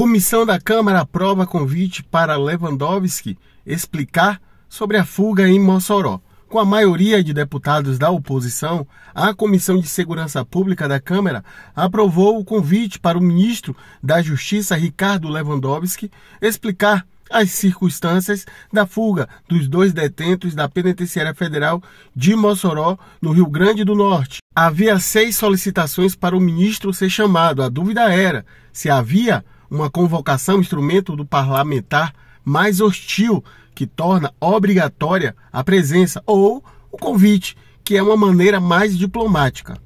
Comissão da Câmara aprova convite para Lewandowski explicar sobre a fuga em Mossoró. Com a maioria de deputados da oposição, a Comissão de Segurança Pública da Câmara aprovou o convite para o ministro da Justiça, Ricardo Lewandowski, explicar as circunstâncias da fuga dos dois detentos da Penitenciária Federal de Mossoró, no Rio Grande do Norte. Havia seis solicitações para o ministro ser chamado. A dúvida era se havia uma convocação instrumento do parlamentar mais hostil, que torna obrigatória a presença ou o convite, que é uma maneira mais diplomática.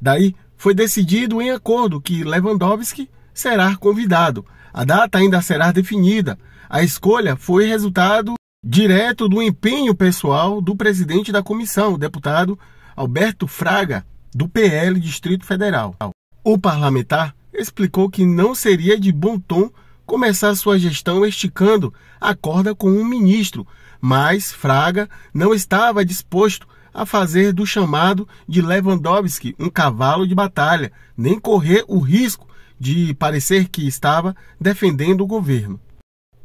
Daí, foi decidido em acordo que Lewandowski será convidado. A data ainda será definida. A escolha foi resultado direto do empenho pessoal do presidente da comissão, o deputado Alberto Fraga, do PL Distrito Federal. O parlamentar explicou que não seria de bom tom começar sua gestão esticando a corda com um ministro, mas Fraga não estava disposto a fazer do chamado de Lewandowski um cavalo de batalha, nem correr o risco de parecer que estava defendendo o governo.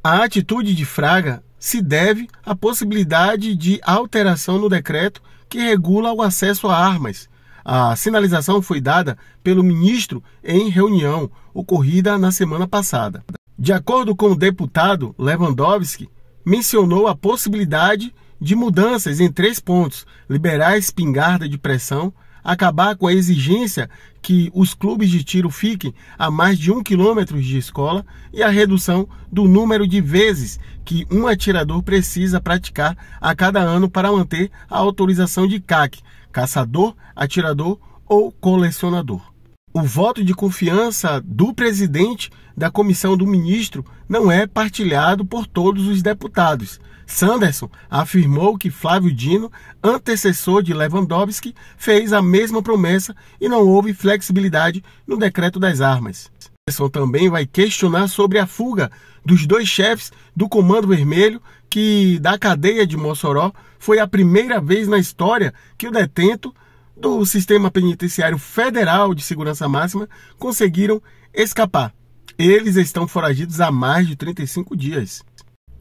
A atitude de Fraga se deve à possibilidade de alteração no decreto que regula o acesso a armas, a sinalização foi dada pelo ministro em reunião ocorrida na semana passada. De acordo com o deputado Lewandowski, mencionou a possibilidade de mudanças em três pontos: liberar a espingarda de pressão, acabar com a exigência que os clubes de tiro fiquem a mais de um quilômetro de escola e a redução do número de vezes que um atirador precisa praticar a cada ano para manter a autorização de CAC, caçador, atirador ou colecionador. O voto de confiança do presidente da comissão do ministro não é partilhado por todos os deputados. Sanderson afirmou que Flávio Dino, antecessor de Lewandowski, fez a mesma promessa e não houve flexibilidade no decreto das armas. Sanderson também vai questionar sobre a fuga dos dois chefes do Comando Vermelho, que da cadeia de Mossoró foi a primeira vez na história que o detento do Sistema Penitenciário Federal de Segurança Máxima conseguiram escapar. Eles estão foragidos há mais de 35 dias.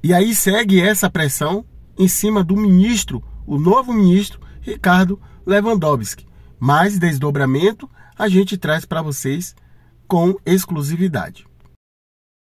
E aí segue essa pressão em cima do ministro, o novo ministro Ricardo Lewandowski. Mais desdobramento a gente traz para vocês com exclusividade.